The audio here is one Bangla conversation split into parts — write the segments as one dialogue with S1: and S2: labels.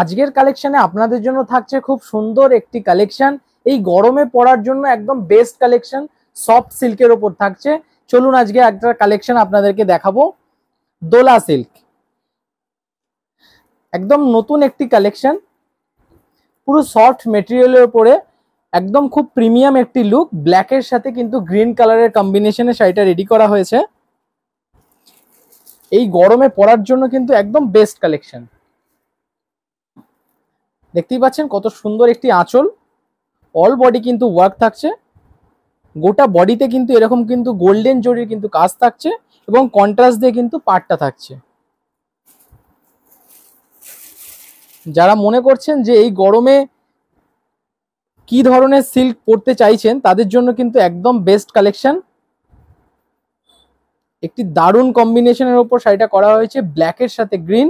S1: আজকের কালেকশনে আপনাদের জন্য থাকছে খুব সুন্দর একটি কালেকশন এই গরমে পড়ার জন্য একদম বেস্ট কালেকশন সফট সিল্কের ওপর থাকছে চলুন আজকে একটা কালেকশন আপনাদেরকে দেখাবো দোলা সিল্ক একদম নতুন একটি কালেকশন পুরো সফট মেটেরিয়ালের ওপরে একদম খুব প্রিমিয়াম একটি লুক ব্ল্যাকের সাথে কিন্তু গ্রিন কালারের কম্বিনেশনে শাড়িটা রেডি করা হয়েছে এই গরমে পরার জন্য কিন্তু একদম বেস্ট কালেকশন দেখতেই পাচ্ছেন কত সুন্দর একটি আঁচল অল বডি কিন্তু ওয়ার্ক থাকছে গোটা বডিতে কিন্তু এরকম কিন্তু গোল্ডেন জরির কিন্তু কাজ থাকছে এবং কন্ট্রাস্ট দিয়ে কিন্তু পাটটা থাকছে যারা মনে করছেন যে এই গরমে কি ধরনের সিল্ক পরতে চাইছেন তাদের জন্য কিন্তু একদম বেস্ট কালেকশন একটি দারুণ কম্বিনেশনের ওপর শাড়িটা করা হয়েছে ব্ল্যাকের সাথে গ্রিন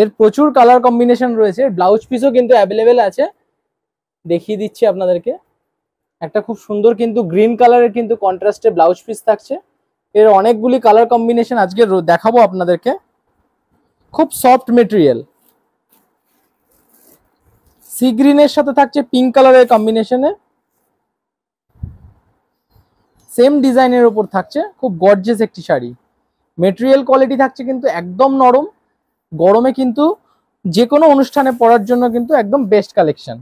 S1: এর প্রচুর কালার কম্বিনেশন রয়েছে ব্লাউজ পিসও কিন্তু অ্যাভেলেবেল আছে দেখিয়ে দিচ্ছি আপনাদেরকে একটা খুব সুন্দর কিন্তু গ্রিন কালারের কিন্তু কন্ট্রাস্টে ব্লাউজ পিস থাকছে এর অনেকগুলি কালার কম্বিনেশন আজকে দেখাবো আপনাদেরকে খুব সফট মেটেরিয়াল সি গ্রিনের সাথে থাকছে পিঙ্ক কালারের কম্বিনেশনে সেম ডিজাইনের ওপর থাকছে খুব গর্জেস একটি শাড়ি মেটেরিয়াল কোয়ালিটি থাকছে কিন্তু একদম নরম গরমে কিন্তু যে কোনো অনুষ্ঠানে পরার জন্য কিন্তু একদম বেস্ট কালেকশন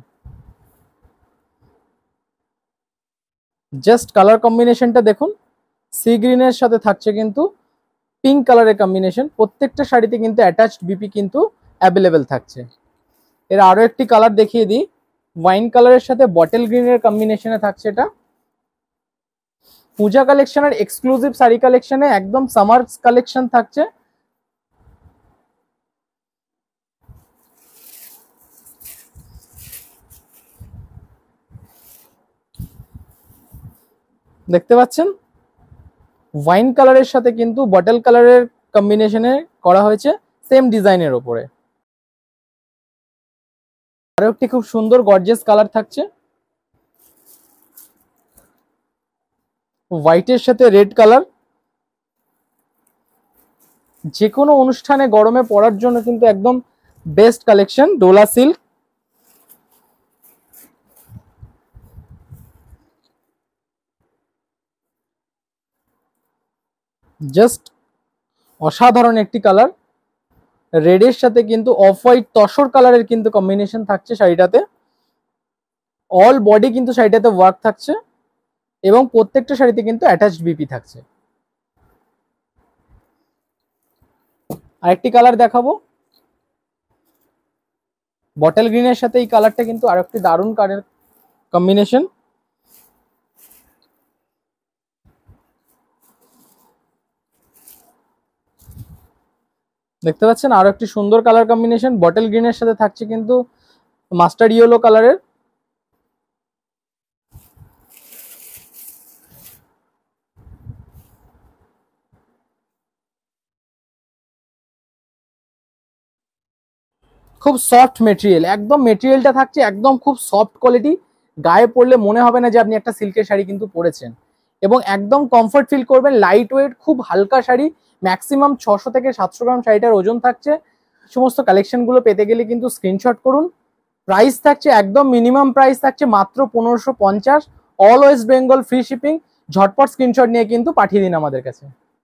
S1: জাস্ট কালার কম্বিনেশনটা দেখুন সি গ্রিনের সাথে থাকছে কিন্তু পিঙ্ক কালারের কম্বিনেশন প্রত্যেকটা শাড়িতে কিন্তু অ্যাটাচড বিপি কিন্তু অ্যাভেলেবেল থাকছে এর আরও একটি কালার দেখিয়ে দিই ওয়াইন কালারের সাথে বটেল গ্রিনের কম্বিনেশনে থাকছে এটা পূজা কালেকশনের এক্সক্লুসিভ শাড়ি কালেকশনে একদম সামার কালেকশন থাকছে দেখতে পাচ্ছেন ওয়াইন কালারের সাথে কিন্তু বটল কালারের কম্বিনেশনে করা হয়েছে সেম ডিজাইনের ওপরে আরো একটি খুব সুন্দর গর্জেস কালার থাকছে হোয়াইটের সাথে রেড কালার যে কোনো অনুষ্ঠানে গরমে পড়ার জন্য কিন্তু একদম best collection Dola silk just অসাধারণ একটি কালার রেডের সাথে কিন্তু অফ হোয়াইট তসর কালারের কিন্তু কম্বিনেশন থাকছে শাড়িটাতে অল বডি কিন্তু শাড়িটাতে ওয়ার্ক থাকছে এবং প্রত্যেকটা শাড়িতে কিন্তু অ্যাটাচড বিপি থাকছে আরেকটি কালার দেখাবো বটল গ্রিনের সাথে এই কালারটা কিন্তু আরেকটি দারুণ কালের কম্বিনেশন দেখতে পাচ্ছেন আরো একটি সুন্দর কালার কম্বিনেশন বটল এর সাথে থাকছে কিন্তু মাস্টার ইয়েলো কালারের খুব সফট মেটেরিয়াল একদম মেটেরিয়ালটা থাকছে একদম খুব সফট কোয়ালিটি গায়ে পড়লে মনে হবে না যে আপনি একটা সিল্কের শাড়ি কিন্তু পরেছেন এবং একদম কমফর্ট ফিল করবেন লাইট ওয়েট খুব হালকা শাড়ি ম্যাক্সিমাম ছশো থেকে সাতশো গ্রাম শাড়িটার ওজন থাকছে সমস্ত কালেকশনগুলো পেতে গেলে কিন্তু স্ক্রিনশট করুন প্রাইস থাকছে একদম মিনিমাম প্রাইস থাকছে মাত্র পনেরোশো পঞ্চাশ all West Bengal free shipping ঝটপট স্ক্রিনশট নিয়ে কিন্তু পাঠিয়ে দিন আমাদের কাছে